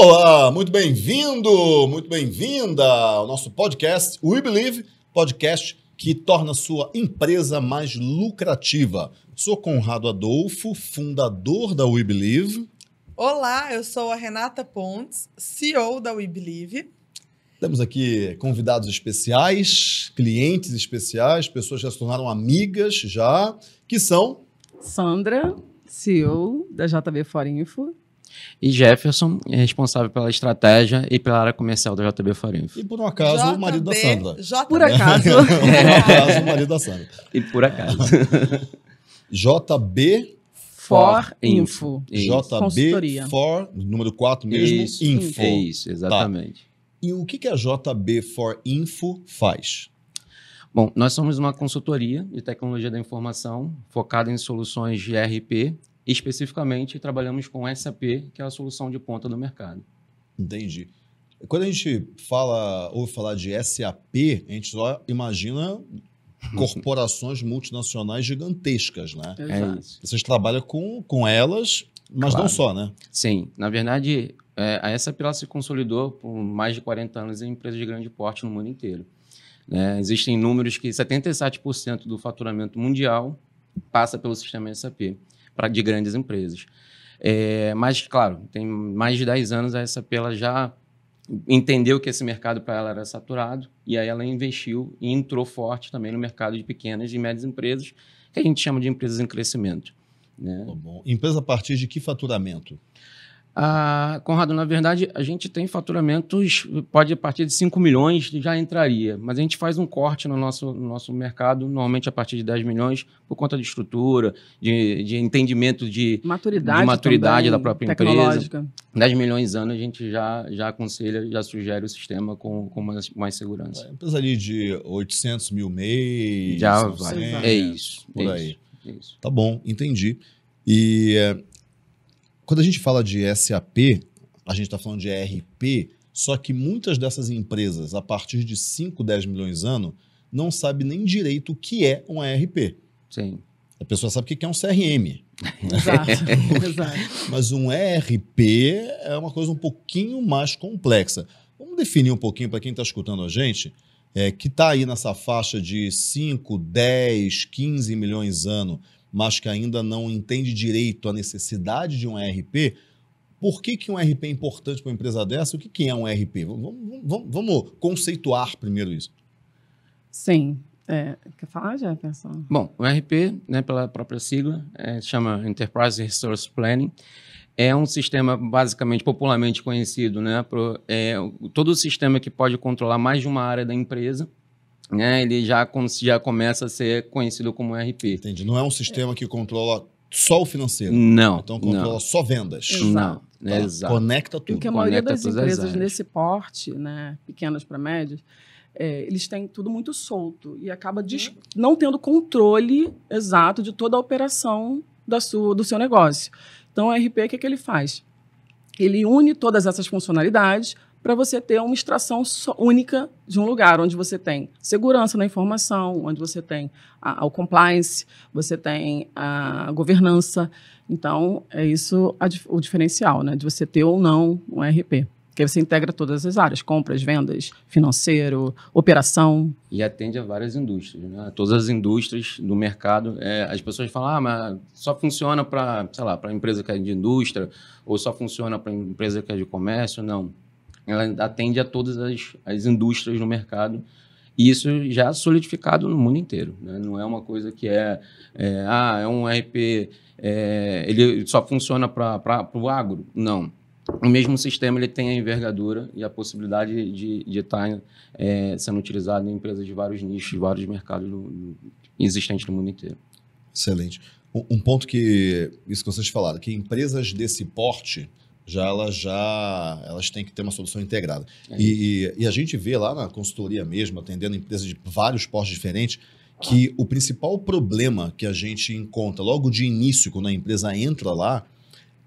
Olá, muito bem-vindo, muito bem-vinda ao nosso podcast We Believe, podcast que torna sua empresa mais lucrativa. Sou Conrado Adolfo, fundador da We Believe. Olá, eu sou a Renata Pontes, CEO da We Believe. Temos aqui convidados especiais, clientes especiais, pessoas que já se tornaram amigas já, que são Sandra, CEO da JB For Info e Jefferson, é, responsável pela estratégia e pela área comercial da JB Farinfa. E por um acaso, o marido da Sandra. JB por acaso. Né? por um acaso, o marido da Sandra. E por acaso. JB For Info. JB For, número 4 mesmo, Info. É isso, tá. exatamente. E o que, que a JB For Info faz? Bom, nós somos uma consultoria de tecnologia da informação focada em soluções de ERP Especificamente, trabalhamos com SAP, que é a solução de ponta do mercado. Entendi. Quando a gente fala, ou falar de SAP, a gente só imagina corporações multinacionais gigantescas, né? É isso. Vocês trabalham com, com elas, mas claro. não só, né? Sim. Na verdade, é, a SAP se consolidou por mais de 40 anos em empresas de grande porte no mundo inteiro. É, existem números que 77% do faturamento mundial passa pelo sistema SAP pra, de grandes empresas. É, mas, claro, tem mais de 10 anos a SAP ela já entendeu que esse mercado para ela era saturado e aí ela investiu e entrou forte também no mercado de pequenas e médias empresas, que a gente chama de empresas em crescimento. Né? Tá Empresa a partir de que faturamento? Ah, Conrado, na verdade, a gente tem faturamentos, pode a partir de 5 milhões já entraria, mas a gente faz um corte no nosso, no nosso mercado, normalmente a partir de 10 milhões, por conta de estrutura, de, de entendimento de maturidade, de maturidade também, da própria empresa. 10 milhões anos a gente já, já aconselha, já sugere o sistema com, com mais, mais segurança. É, empresa ali de 800 mil mês. Já vai. É isso. Por é aí. Isso, é isso. Tá bom, entendi. E é, quando a gente fala de SAP, a gente está falando de ERP, só que muitas dessas empresas, a partir de 5, 10 milhões ano, não sabe nem direito o que é um ERP. Sim. A pessoa sabe o que é um CRM. Exato, Mas um ERP é uma coisa um pouquinho mais complexa. Vamos definir um pouquinho para quem está escutando a gente, é, que está aí nessa faixa de 5, 10, 15 milhões ano mas que ainda não entende direito a necessidade de um ERP, por que, que um RP é importante para uma empresa dessa? O que, que é um RP? Vamos, vamos, vamos conceituar primeiro isso. Sim. É, quer falar, Jefferson? Bom, o RP, né, pela própria sigla, é, chama Enterprise Resource Planning. É um sistema basicamente popularmente conhecido, né? Pro, é, todo o sistema que pode controlar mais de uma área da empresa né, ele já, já começa a ser conhecido como RP. Entendi. Não é um sistema que controla só o financeiro. Não. Então controla não. só vendas. Não. Né? Então, Exato. Conecta tudo. Porque a maioria Conecta das empresas nesse porte, né, pequenas para médias, é, eles têm tudo muito solto e acaba uhum. não tendo controle exato de toda a operação da sua, do seu negócio. Então, o RP, o que, é que ele faz? Ele une todas essas funcionalidades para você ter uma extração única de um lugar, onde você tem segurança na informação, onde você tem a, o compliance, você tem a governança. Então, é isso a, o diferencial, né? De você ter ou não um RP. Porque você integra todas as áreas, compras, vendas, financeiro, operação. E atende a várias indústrias, né? Todas as indústrias do mercado. É, as pessoas falam, ah, mas só funciona para, sei lá, para empresa que é de indústria, ou só funciona para empresa que é de comércio. Não ela atende a todas as, as indústrias no mercado. E isso já é solidificado no mundo inteiro. Né? Não é uma coisa que é, é ah, é um RP, é, ele só funciona para o agro. Não. O mesmo sistema ele tem a envergadura e a possibilidade de, de estar tá, é, sendo utilizado em empresas de vários nichos, vários mercados existentes no mundo inteiro. Excelente. Um, um ponto que, isso que vocês falaram, que empresas desse porte, já elas já elas têm que ter uma solução integrada. É. E, e, a gente vê lá na consultoria mesmo, atendendo empresas de vários postos diferentes, que o principal problema que a gente encontra logo de início, quando a empresa entra lá,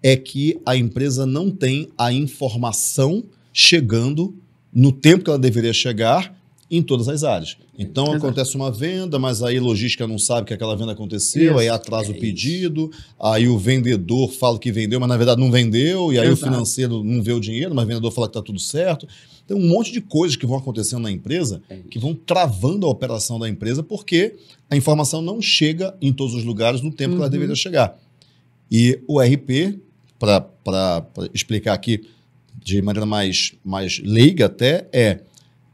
é que a empresa não tem a informação chegando no tempo que ela deveria chegar em todas as áreas. Então Exato. acontece uma venda, mas aí logística não sabe que aquela venda aconteceu, isso. aí atrasa é o pedido, isso. aí o vendedor fala que vendeu, mas na verdade não vendeu, e aí Exato. o financeiro não vê o dinheiro, mas o vendedor fala que está tudo certo. Tem um monte de coisas que vão acontecendo na empresa é que vão travando a operação da empresa porque a informação não chega em todos os lugares no tempo uhum. que ela uhum. deveria chegar. E o RP, para explicar aqui de maneira mais, mais leiga até, é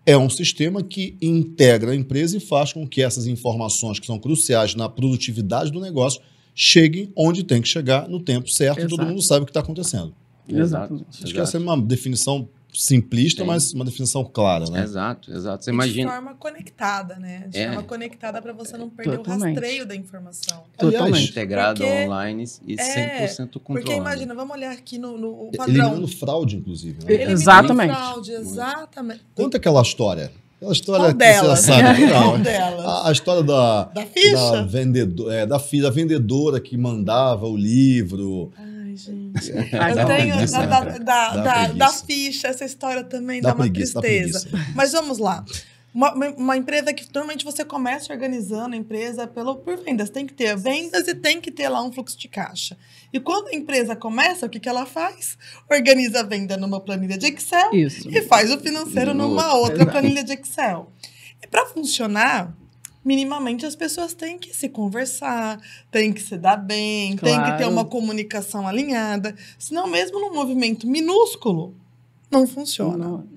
é um sistema que integra a empresa e faz com que essas informações que são cruciais na produtividade do negócio cheguem onde tem que chegar no tempo certo Exato. e todo mundo sabe o que está acontecendo. Exato. Acho que essa é uma definição simplista, Sim. mas uma definição clara, né? Exato, exato. Você imagina... De forma conectada, né? De é. forma conectada para você não perder Totalmente. o rastreio da informação. Totalmente. Aliás, integrado porque... online e 100% é, controlado. Porque imagina, vamos olhar aqui no, no padrão. Eliminando fraude, inclusive. Né? Eliminando exatamente. fraude, exatamente. Conta aquela história. Aquela história Qual que dela? você já sabe. Não, né? a, a, história da... Da ficha? Da, vendedor, é, da, da vendedora que mandava o livro... Ah gente. É. eu tenho né? da, da, da, da, ficha essa história também, dá, dá uma preguiça, tristeza. Dá né? Mas vamos lá. Uma, uma, empresa que normalmente você começa organizando a empresa pelo, por vendas. Tem que ter vendas e tem que ter lá um fluxo de caixa. E quando a empresa começa, o que, que ela faz? Organiza a venda numa planilha de Excel Isso. e faz o financeiro numa outra planilha de Excel. E para funcionar, minimamente as pessoas têm que se conversar, têm que se dar bem, claro. têm que ter uma comunicação alinhada. Senão, mesmo num movimento minúsculo, não funciona. Não.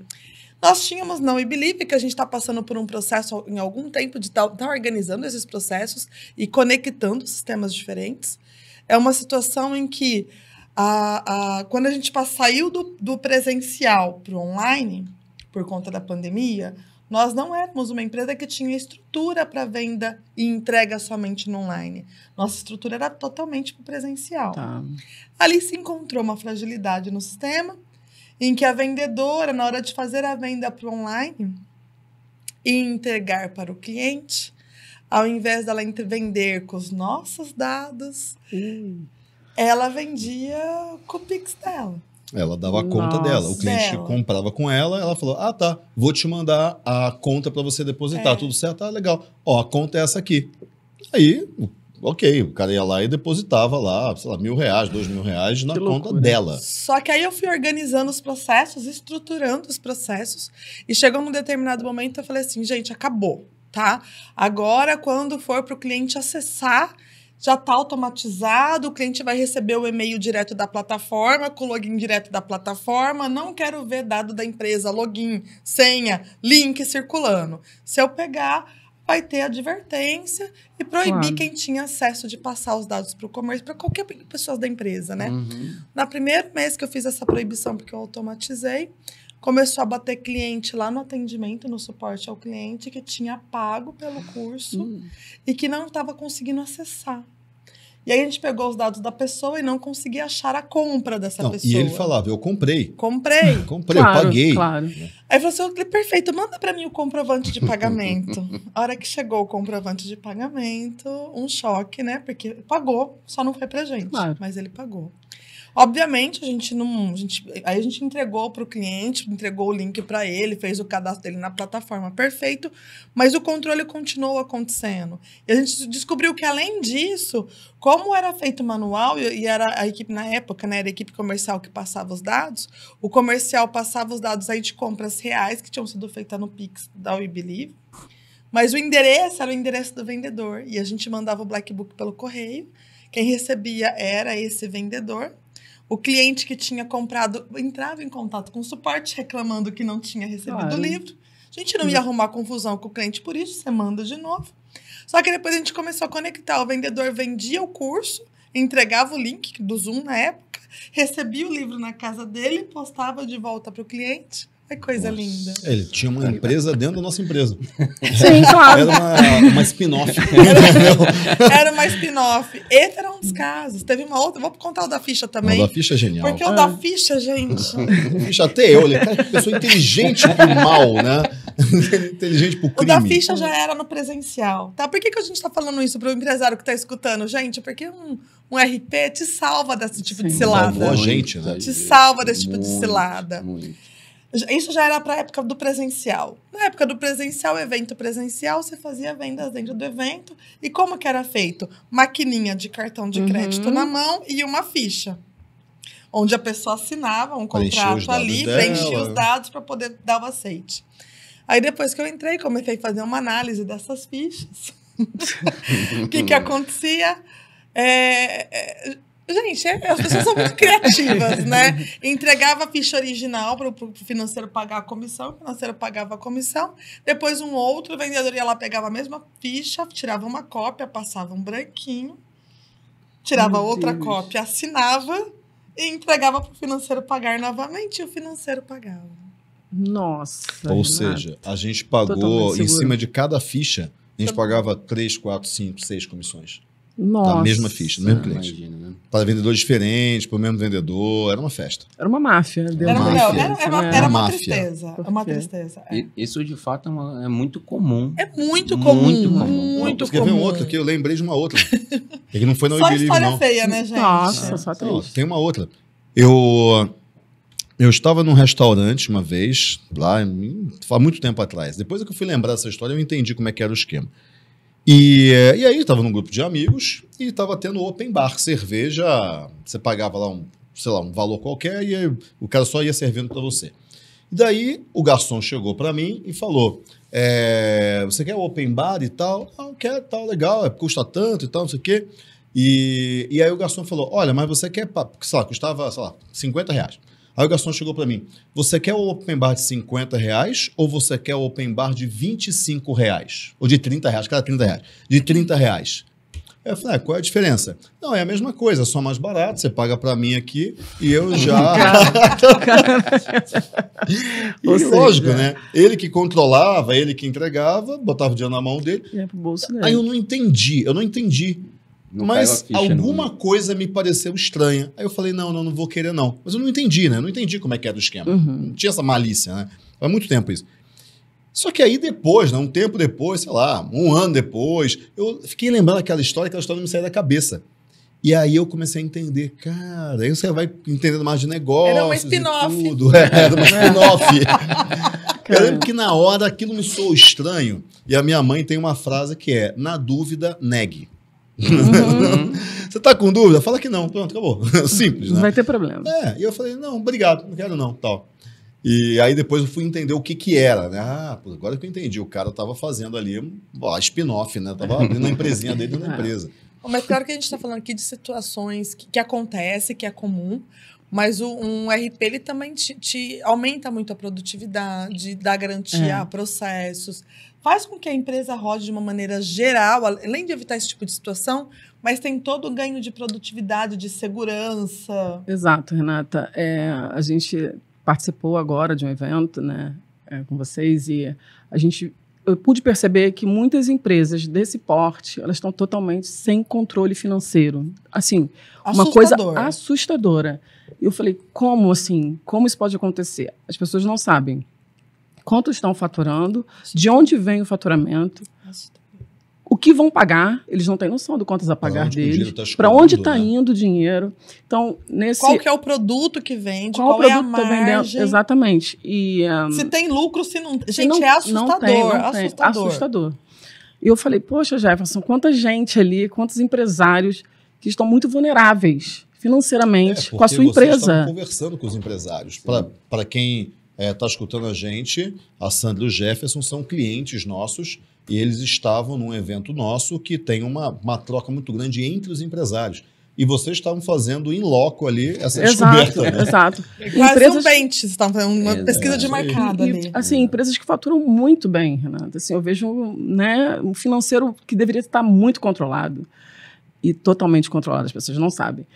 Nós tínhamos não e Believe, que a gente está passando por um processo em algum tempo de estar tá, tá organizando esses processos e conectando sistemas diferentes. É uma situação em que, a, a, quando a gente saiu do, do presencial para o online, por conta da pandemia, nós não éramos uma empresa que tinha estrutura para venda e entrega somente no online. Nossa estrutura era totalmente presencial. Tá. Ali se encontrou uma fragilidade no sistema, em que a vendedora, na hora de fazer a venda para online e entregar para o cliente, ao invés dela vender com os nossos dados, ela vendia com o Pix dela. Ela dava a conta dela. O cliente dela. É. comprava com ela, ela falou: Ah, tá, vou te mandar a conta para você depositar. É. Tudo certo? Ah, legal. Ó, a conta é essa aqui. Aí, ok, o cara ia lá e depositava lá, sei lá, mil reais, dois mil reais na que conta loucura. dela. Só que aí eu fui organizando os processos, estruturando os processos, e chegou num determinado momento eu falei assim: gente, acabou, tá? Agora, quando for para o cliente acessar já está automatizado, o cliente vai receber o e-mail direto da plataforma, com o login direto da plataforma, não quero ver dado da empresa, login, senha, link circulando. Se eu pegar, vai ter advertência e proibir claro. quem tinha acesso de passar os dados para o comércio, para qualquer pessoa da empresa, né? Uhum. Na primeiro mês que eu fiz essa proibição, porque eu automatizei, começou a bater cliente lá no atendimento, no suporte ao cliente, que tinha pago pelo ah, curso hum. e que não estava conseguindo acessar. E aí a gente pegou os dados da pessoa e não conseguia achar a compra dessa não, pessoa. E ele falava, eu comprei. Comprei. comprei, claro, eu paguei. Claro. Aí falou assim, perfeito, manda para mim o comprovante de pagamento. a hora que chegou o comprovante de pagamento, um choque, né? Porque pagou, só não foi pra gente. Claro. Mas ele pagou. Obviamente, a gente não. A gente, aí a gente entregou para o cliente, entregou o link para ele, fez o cadastro dele na plataforma perfeito, mas o controle continuou acontecendo. E a gente descobriu que, além disso, como era feito manual, e era a equipe na época, né? Era a equipe comercial que passava os dados, o comercial passava os dados aí de compras reais que tinham sido feitas no Pix da We Believe. Mas o endereço era o endereço do vendedor. E a gente mandava o Black Book pelo correio. Quem recebia era esse vendedor. O cliente que tinha comprado entrava em contato com o suporte reclamando que não tinha recebido claro. o livro. A gente não ia arrumar confusão com o cliente por isso, você manda de novo. Só que depois a gente começou a conectar. O vendedor vendia o curso, entregava o link do Zoom na época, recebia o livro na casa dele, postava de volta para o cliente. É coisa Nossa. linda. É, ele tinha uma empresa dentro da nossa empresa. Sim, claro. Era uma, spin-off. Era, uma spin-off. Esse era um dos casos. Teve uma outra, vou contar o da ficha também. O da ficha é genial. Porque é. o da ficha, gente. ficha até eu, ele é pessoa inteligente pro mal, né? inteligente pro crime. O da ficha já era no presencial, tá? Por que, que a gente tá falando isso pro empresário que tá escutando? Gente, porque um, um RP te salva desse tipo Sim, de cilada. Salvou a gente, né? Te salva desse tipo muito, de cilada. Muito. Isso já era para a época do presencial. Na época do presencial, evento presencial, você fazia vendas dentro do evento. E como que era feito? Maquininha de cartão de uhum. crédito na mão e uma ficha. Onde a pessoa assinava um contrato ali, preenchia os dados para poder dar o aceite. Aí depois que eu entrei, comecei a fazer uma análise dessas fichas. O que, que acontecia? é, é Gente, é, as pessoas são muito criativas, né? Entregava a ficha original para o financeiro pagar a comissão, o financeiro pagava a comissão. Depois, um outro vendedor ia lá, pegava a mesma ficha, tirava uma cópia, passava um branquinho, tirava Meu outra Deus. cópia, assinava e entregava para o financeiro pagar novamente e o financeiro pagava. Nossa. Ou seja, a gente pagou em cima de cada ficha, a gente pagava três, quatro, cinco, seis comissões. Nossa. Da mesma ficha, do mesmo cliente. Imagina para vendedores diferentes, para o mesmo vendedor. Era uma festa. Era uma máfia. Era, máfia. era, uma, é. uma tristeza. É uma tristeza. É. Isso, de fato, é, uma, é, muito comum. É muito comum. Muito comum. Muito Escrevi um outro aqui, eu lembrei de uma outra. é que não foi na Só Ibirive, história não. feia, né, gente? Nossa, é. só triste. Tem uma outra. Eu... Eu estava num restaurante uma vez, lá, há muito tempo atrás. Depois que eu fui lembrar dessa história, eu entendi como é que era o esquema. E, eh, e aí estava num grupo de amigos e estava tendo open bar, cerveja, você pagava lá um, sei lá, um valor qualquer e aí, o cara só ia servindo para você. E daí o garçom chegou para mim e falou: é, você quer open bar e tal? Ah, quer, tal, legal, é, custa tanto e tal, não sei o quê. E, e aí o garçom falou: Olha, mas você quer, sei lá, custava, sei lá, 50 reais. Aí o garçom chegou para mim: Você quer o open bar de 50 reais ou você quer o open bar de 25 reais? Ou de 30 reais, cada 30 reais. De 30 reais. Eu falei, ah, qual é a diferença? Não, é a mesma coisa, só mais barato. Você paga para mim aqui e eu já. e Ou lógico, né? Ele que controlava, ele que entregava, botava o dinheiro na mão dele. é pro bolso dele. Aí eu não entendi, eu não entendi. Não mas ficha, alguma não. coisa me pareceu estranha. Aí eu falei, não, não, não vou querer não. Mas eu não entendi, né? Eu não entendi como é que era o esquema. Uhum. Não tinha essa malícia, né? Faz muito tempo isso. Só que aí depois, né, um tempo depois, sei lá, um ano depois, eu fiquei lembrando aquela história, aquela história não me saiu da cabeça. E aí eu comecei a entender, cara, aí você vai entendendo mais de negócio. Era um spin-off. É, era um spin-off. eu lembro que na hora aquilo me soou estranho. E a minha mãe tem uma frase que é: na dúvida, negue. Uhum. você tá com dúvida? Fala que não. Pronto, acabou. Simples, né? Não vai ter problema. É, e eu falei, não, obrigado, não quero não, tal. E aí depois eu fui entender o que que era, né? Ah, agora que eu entendi, o cara tava fazendo ali, a spin-off, né? Tava abrindo a empresinha dele na ah. empresa. Mas claro que a gente está falando aqui de situações que, que acontece, que é comum, mas o, um RP ele também te, te aumenta muito a produtividade, dá garantia é. a processos, faz com que a empresa rode de uma maneira geral, além de evitar esse tipo de situação, mas tem todo o ganho de produtividade, de segurança. Exato, Renata. É, a gente participou agora de um evento, né, é, com vocês e a gente eu pude perceber que muitas empresas desse porte elas estão totalmente sem controle financeiro. Assim, assustadora. uma coisa assustadora. Eu falei, como assim? Como isso pode acontecer? As pessoas não sabem quanto estão faturando, de onde vem o faturamento, o que vão pagar, eles não têm noção do quantas a pagar deles, tá para onde está né? indo o dinheiro. Então, nesse Qual que é o produto que vende, qual, qual é a tá margem? Tá Exatamente. E um, se tem lucro, se não, gente, se não, é assustador, não tem, não tem. assustador. assustador. E eu falei: "Poxa, Jefferson, quanta gente ali, quantos empresários que estão muito vulneráveis financeiramente é, com a sua empresa. conversando com os empresários. Para quem está é, tá escutando a gente, a Sandra e o Jefferson são clientes nossos e eles estavam num evento nosso que tem uma, uma troca muito grande entre os empresários. E vocês estavam fazendo em loco ali essa exato, descoberta. Né? Exato. É quase empresas... um pente, estavam fazendo uma pesquisa de mercado ali. E, assim, empresas que faturam muito bem, Renata. Assim, eu vejo né, um financeiro que deveria estar muito controlado. E totalmente controlado, as pessoas não sabem.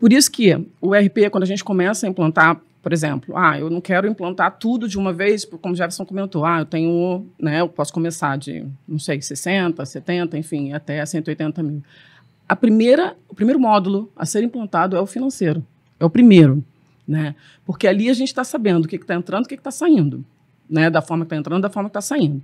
Por isso que o RP, quando a gente começa a implantar por exemplo, ah, eu não quero implantar tudo de uma vez, como o Jefferson comentou, ah, eu tenho, né, eu posso começar de, não sei, 60, 70, enfim, até 180 mil. A primeira, o primeiro módulo a ser implantado é o financeiro, é o primeiro, né? Porque ali a gente está sabendo o que está entrando, o que está saindo, né? Da forma que está entrando, da forma que está saindo.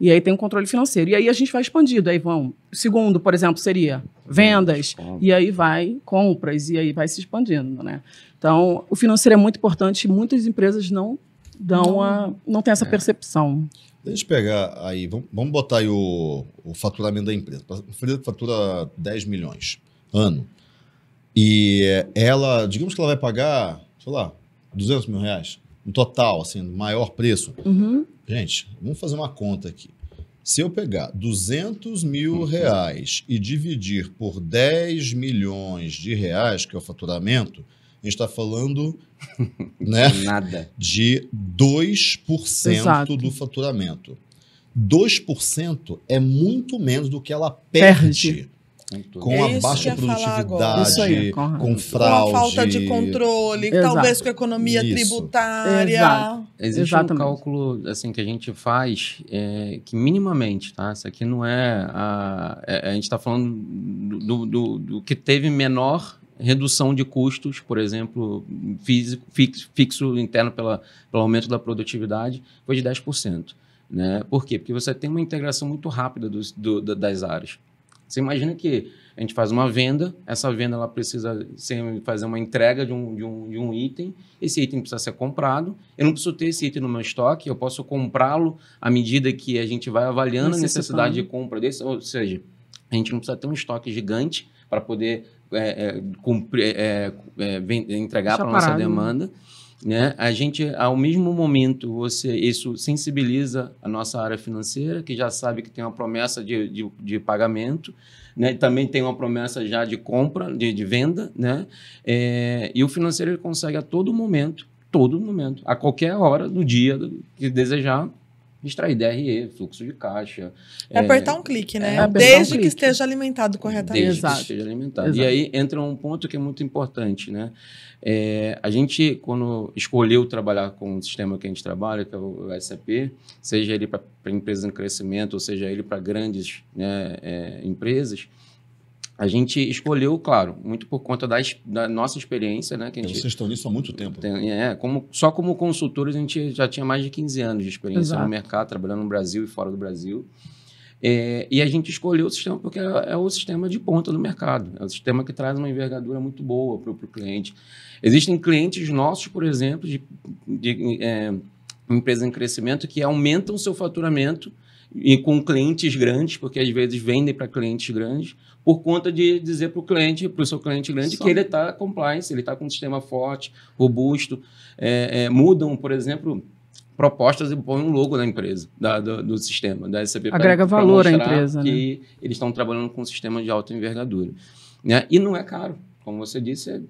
E aí tem um controle financeiro. E aí a gente vai expandindo. Aí vão. Segundo, por exemplo, seria vendas. E aí vai compras. E aí vai se expandindo, né? Então, o financeiro é muito importante. Muitas empresas não dão não. a, não tem essa é. percepção. Deixa eu pegar aí. Vamos, vamos botar aí o, o faturamento da empresa. A empresa fatura 10 milhões ano. E é, ela, digamos que ela vai pagar, sei lá, 200 mil reais no total, assim, maior preço. Uhum. Gente, vamos fazer uma conta aqui. Se eu pegar 200 mil uhum. reais e dividir por 10 milhões de reais, que é o faturamento, a gente está falando né, Nada. de 2% Exato. do faturamento. 2% é muito menos do que ela perde, perde com a baixa produtividade, aí, com, com fraude. Com a falta de controle, Exato. talvez com a economia isso. tributária. Exato. Existe Exatamente. um cálculo assim, que a gente faz é, que minimamente, tá? Isso aqui não é. A, é, a gente está falando do, do, do que teve menor redução de custos, por exemplo, físico, fixo, fixo, interno pela, pelo aumento da produtividade, foi de 10%. Né? Por quê? Porque você tem uma integração muito rápida do, do, das áreas. Você imagina que a gente faz uma venda, essa venda ela precisa ser, fazer uma entrega de um, de, um, de um item, esse item precisa ser comprado, eu não preciso ter esse item no meu estoque, eu posso comprá-lo à medida que a gente vai avaliando a necessidade de compra desse, ou seja, a gente não precisa ter um estoque gigante para poder é, é, cumprir, é, é, é entregar para a nossa né? demanda. Né? Né? A gente, ao mesmo momento, você isso sensibiliza a nossa área financeira, que já sabe que tem uma promessa de, de, de pagamento, né? também tem uma promessa já de compra, de, de venda, né? É, e o financeiro ele consegue a todo momento, todo momento, a qualquer hora do dia que desejar, extrair DRE, fluxo de caixa. É, é apertar um clique, né? É Desde um que esteja alimentado corretamente. Desde Exato. que esteja alimentado. Exato. E aí entra um ponto que é muito importante, né? É, a gente, quando escolheu trabalhar com o sistema que a gente trabalha, que é o SAP, seja ele para empresas em crescimento, ou seja ele para grandes né, é, empresas, a gente escolheu, claro, muito por conta da, da nossa experiência, né? Que a então, gente, Vocês estão nisso há muito tempo. Tem, é, como, só como consultores a gente já tinha mais de 15 anos de experiência Exato. no mercado, trabalhando no Brasil e fora do Brasil. É, e a gente escolheu o sistema porque é, é, o sistema de ponta do mercado. É o sistema que traz uma envergadura muito boa para o cliente. Existem clientes nossos, por exemplo, de, de é, empresas em crescimento que aumentam o seu faturamento e com clientes grandes, porque às vezes vendem para clientes grandes, por conta de dizer para o cliente, para o seu cliente grande, Só. que ele está compliance, ele está com um sistema forte, robusto. É, é, mudam, por exemplo, propostas e põem um logo da empresa, da, do, do, sistema, da SAP. Agrega pra, valor pra à empresa. Que né? eles estão trabalhando com um sistema de alta envergadura. Né? E não é caro. Como você disse, é,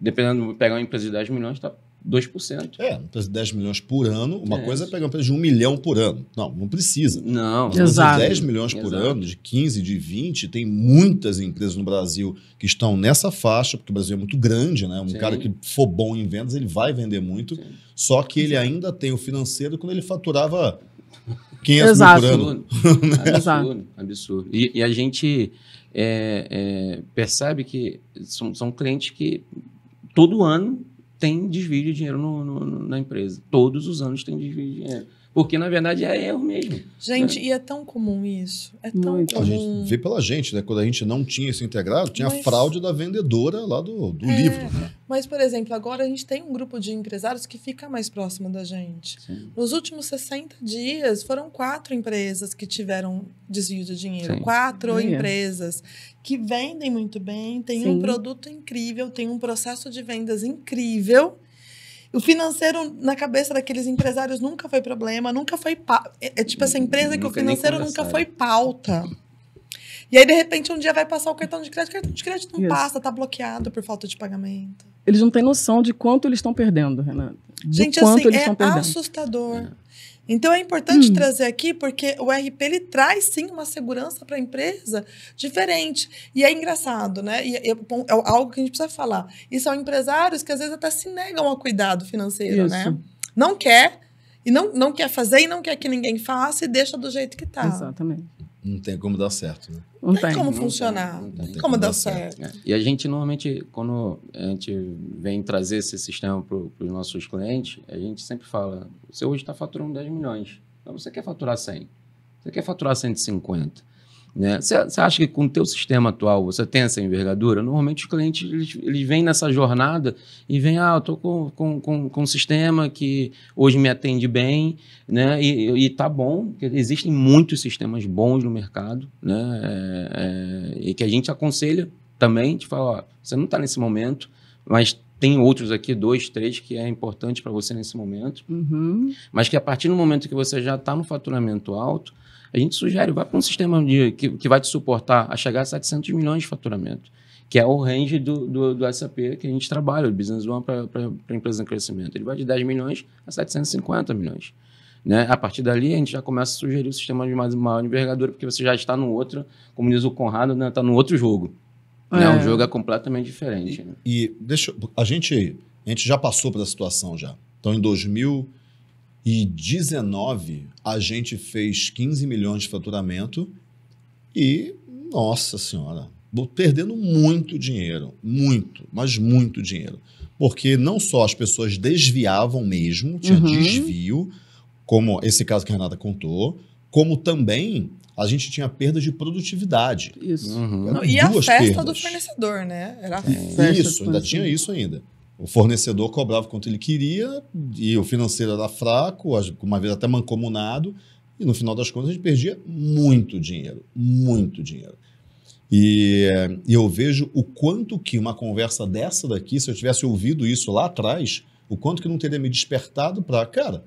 dependendo, pegar uma empresa de 10 milhões, está 2%. É, 10 milhões por ano. Uma é. coisa é pegar uma empresa de 1 milhão por ano. Não, não precisa. Não. Exato. 10 milhões por Exato. ano, de 15, de 20, tem muitas empresas no Brasil que estão nessa faixa, porque o Brasil é muito grande, né? Um Sim. cara que for bom em vendas, ele vai vender muito. Sim. Só que ele ainda tem o financeiro quando ele faturava 500 Exato. mil por ano. Absurdo, absurdo. absurdo. E, e, a gente é, é, percebe que são, são clientes que todo ano tem desvio de dinheiro no, no, na empresa. Todos os anos tem desvio de dinheiro. Porque, na verdade, é erro mesmo. Gente, né? e é tão comum isso. É tão Muito. comum. A gente vê pela gente, né? Quando a gente não tinha esse integrado, tinha Mas... a fraude da vendedora lá do, do é. livro. Né? Mas, por exemplo, agora a gente tem um grupo de empresários que fica mais próximo da gente. Sim. Nos últimos 60 dias, foram quatro empresas que tiveram desvio de dinheiro. Sim. Quatro Sim. empresas que vendem muito bem, têm um produto incrível, têm um processo de vendas incrível o financeiro na cabeça daqueles empresários nunca foi problema, nunca foi. Pa... É, é, tipo essa empresa que o financeiro nunca foi pauta. E aí, de repente, um dia vai passar o cartão de crédito, o cartão de crédito não Isso. passa, tá bloqueado por falta de pagamento. Eles não têm noção de quanto eles estão perdendo, Renata De Gente, quanto assim, eles é estão perdendo. assustador. É. Então é importante hum. trazer aqui porque o RP ele traz sim uma segurança para a empresa diferente. E é engraçado, né? E é, é, é, algo que a gente precisa falar. E são empresários que às vezes até se negam ao cuidado financeiro, né? Isso. né? Não quer e não, não quer fazer e não quer que ninguém faça e deixa do jeito que está Exatamente. Não tem como dar certo, né? Não, tem, tem como não funcionar. Tem, não tem, como, dar, dar certo. certo. É. E a gente normalmente, quando a gente vem trazer esse sistema para os nossos clientes, a gente sempre fala: você hoje está faturando 10 milhões, então você quer faturar 100, você quer faturar 150. Né? Você, você acha que com o teu sistema atual você tem essa envergadura? Normalmente os clientes eles, eles vêm nessa jornada e vêm, ah, eu estou com, com, com, com, um sistema que hoje me atende bem, né? E, e tá bom, existem muitos sistemas bons no mercado, né? É, é, e que a gente aconselha também, te fala, você não está nesse momento, mas tem outros aqui, dois, três, que é importante para você nesse momento, uhum. mas que a partir do momento que você já está no faturamento alto, a gente sugere, vai para um sistema de, que, que vai te suportar a chegar a 700 milhões de faturamento, que é o range do, do, do SAP que a gente trabalha, o Business One para empresa em crescimento. Ele vai de 10 milhões a 750 milhões. Né? A partir dali, a gente já começa a sugerir o sistema de mais, maior envergadura, porque você já está no outro, como diz o Conrado, está né? Tá no outro jogo. Né? É. Né? O jogo é completamente diferente. E, né? e deixa, a gente a gente já passou pela situação já. Então, em 2000 e 19 a gente fez 15 milhões de faturamento e, nossa senhora, perdendo muito dinheiro, muito, mas muito dinheiro. Porque não só as pessoas desviavam mesmo, tinha uhum. desvio, como esse caso que a Renata contou, como também a gente tinha perda de produtividade. Isso. Uhum. Não, e a festa perdas. do fornecedor, né? Era a festa Isso, ainda tinha isso ainda o fornecedor cobrava quanto ele queria e o financeiro era fraco, uma vez até mancomunado, e no final das contas a gente perdia muito dinheiro, muito dinheiro. E, e eu vejo o quanto que uma conversa dessa daqui, se eu tivesse ouvido isso lá atrás, o quanto que não teria me despertado para, cara,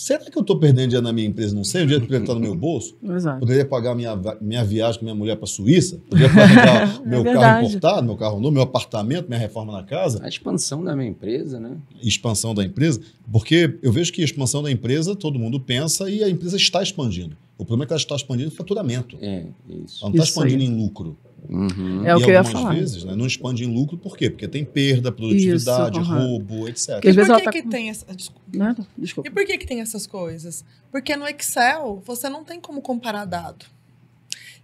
Será que eu estou perdendo dinheiro na minha empresa? Não sei, o dinheiro poderia tá estar no meu bolso? Exato. Poderia pagar minha, minha viagem com minha mulher para a Suíça? Poderia pagar é meu verdade. carro importado, meu carro novo, meu apartamento, minha reforma na casa? A expansão da minha empresa, né? Expansão da empresa? Porque eu vejo que a expansão da empresa, todo mundo pensa e a empresa está expandindo. O problema é que ela está expandindo em faturamento. É, isso. Ela não está expandindo aí. em lucro. Uhum. É o e que eu ia falar. vezes né, não expande em lucro, por quê? Porque tem perda, produtividade, Isso, uhum. roubo, etc. Porque e por que, tá... que tem essa... Ah, desculpa. Nada? Né? Desculpa. E por que, que tem essas coisas? Porque no Excel você não tem como comparar dado.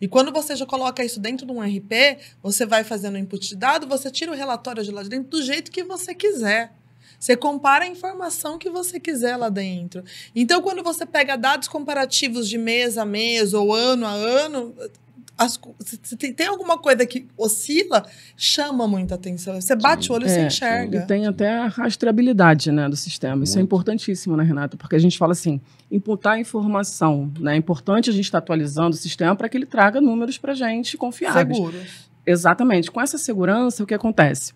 E quando você já coloca isso dentro de um RP, você vai fazendo input de dado, você tira o relatório de lá de dentro do jeito que você quiser. Você compara a informação que você quiser lá dentro. Então, quando você pega dados comparativos de mês a mês ou ano a ano, as, se tem, tem, alguma coisa que oscila, chama muita atenção. Você bate o olho e é, você enxerga. E tem até a rastreabilidade né, do sistema. Isso é importantíssimo, né, Renata? Porque a gente fala assim, imputar informação. Né? É importante a gente estar tá atualizando o sistema para que ele traga números para a gente confiáveis. Seguros. Exatamente. Com essa segurança, o que acontece?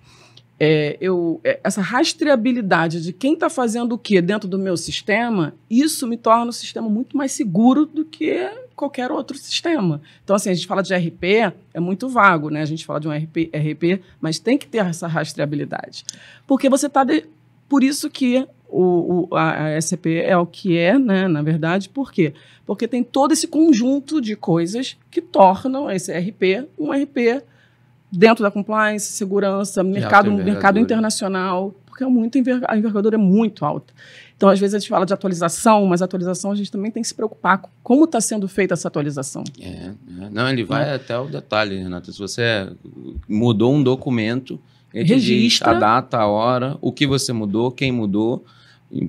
É, eu, é, essa rastreabilidade de quem está fazendo o que dentro do meu sistema, isso me torna o sistema muito mais seguro do que qualquer outro sistema. Então, assim, a gente fala de RP, é muito vago, né? A gente fala de um RP, RP mas tem que ter essa rastreabilidade. Porque você está. Por isso que o, o, a SCP é o que é, né, na verdade, por quê? Porque tem todo esse conjunto de coisas que tornam esse RP um RP dentro da compliance, segurança, mercado, mercado internacional, porque é muito a envergadura é muito alta. Então, às vezes a gente fala de atualização, mas atualização a gente também tem que se preocupar com como está sendo feita essa atualização. É, é. Não, ele vai é. até o detalhe, Renata. Se você mudou um documento, ele registra a data, a hora, o que você mudou, quem mudou.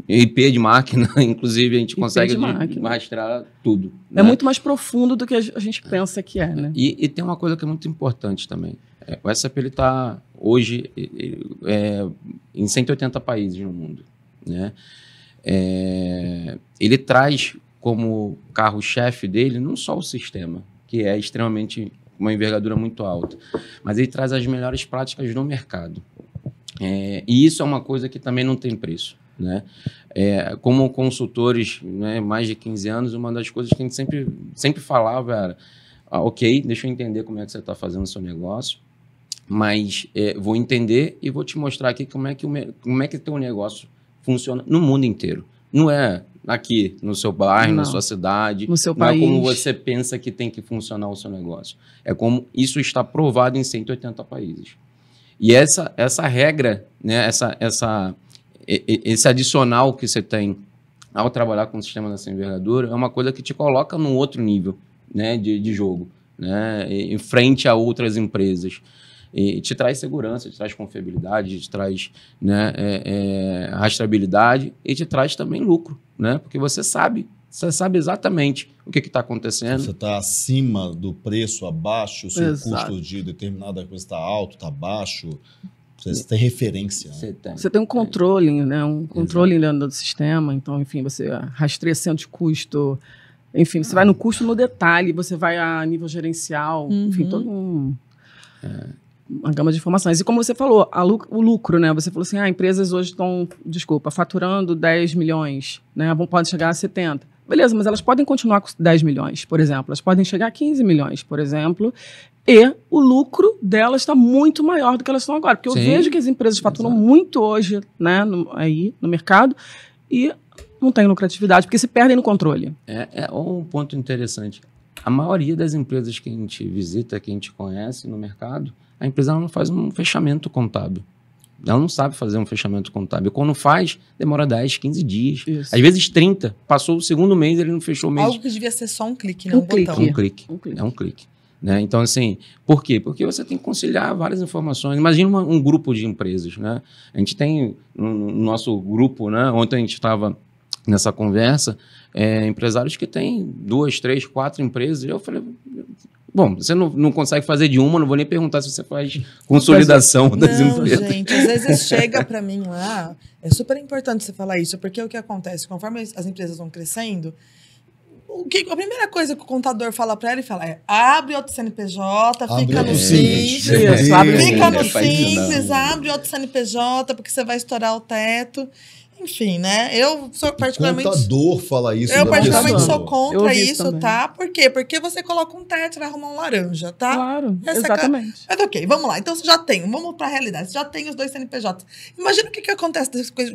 IP de máquina, inclusive, a gente IP consegue rastrear tudo. É né? muito mais profundo do que a gente pensa que é, né? E, e tem uma coisa que é muito importante também. É, o SAP está hoje é, em 180 países no mundo, né? É, ele traz como carro-chefe dele não só o sistema, que é extremamente uma envergadura muito alta, mas ele traz as melhores práticas do mercado. É, e isso é uma coisa que também não tem preço. Né? É, como consultores, né, mais de 15 anos, uma das coisas que a gente sempre, sempre falava era: ah, ok, deixa eu entender como é que você está fazendo o seu negócio, mas é, vou entender e vou te mostrar aqui como é que o como é que teu negócio funciona no mundo inteiro. Não é aqui, no seu bairro, na sua cidade. No seu não país. Não é como você pensa que tem que funcionar o seu negócio. É como isso está provado em 180 países. E essa, essa regra, né, essa, essa, esse adicional que você tem ao trabalhar com o sistema dessa envergadura é uma coisa que te coloca num outro nível né, de, de jogo, né, em frente a outras empresas. E te traz segurança, te traz confiabilidade, te traz né, é, é, rastreabilidade e te traz também lucro, né? Porque você sabe, você sabe exatamente o que está acontecendo. Você está acima do preço, abaixo, seu Exato. custo de determinada coisa está alto, está baixo. Você tem referência. Você tem. Você tem um controle, né? Um controle dentro do sistema. Então, enfim, você rastreia centro de custo. Enfim, você vai no custo no detalhe, você vai a nível gerencial, uhum. enfim, todo um. É uma gama de informações. E como você falou, luc o lucro, né? Você falou assim, ah, empresas hoje estão, desculpa, faturando 10 milhões, né? podem chegar a 70. Beleza, mas elas podem continuar com 10 milhões, por exemplo. Elas podem chegar a 15 milhões, por exemplo. E o lucro delas está muito maior do que elas estão agora. Porque Sim. eu vejo que as empresas faturam Exato. muito hoje, né? No, aí, no mercado. E não tem lucratividade, porque se perdem no controle. É, é um ponto interessante. A maioria das empresas que a gente visita, que a gente conhece no mercado, a empresa não faz um fechamento contábil. Ela não sabe fazer um fechamento contábil. Quando faz, demora 10, 15 dias. Isso. Às vezes 30. Passou o segundo mês, ele não fechou o mês. Algo que devia ser só um clique, né? Um, um clique. Botão. É um clique. Um clique. É um clique. Né? Então, assim, por quê? Porque você tem que conciliar várias informações. Imagina uma, um grupo de empresas. Né? A gente tem no, nosso grupo, né? ontem a gente estava nessa conversa, é, empresários que têm duas, três, quatro empresas. Eu falei, Bom, você não, não consegue fazer de uma, não vou nem perguntar se você faz consolidação não, das empresas. gente, às vezes chega para mim lá, é super importante você falar isso, porque o que acontece, conforme as empresas vão crescendo, o que, a primeira coisa que o contador fala para ele fala é abre outro CNPJ, abre fica no simples, simples fica no simples, abre outro CNPJ, porque você vai estourar o teto. Enfim, né? Eu sou particularmente. O contador fala isso. Eu particularmente sou contra isso, também. tá? Por quê? Porque você coloca um vai arrumar um laranja, tá? Claro, Essa exatamente. Ca... Mas ok, vamos lá. Então você já tem, vamos para a realidade. Você já tem os dois CNPJs. Imagina o que, que acontece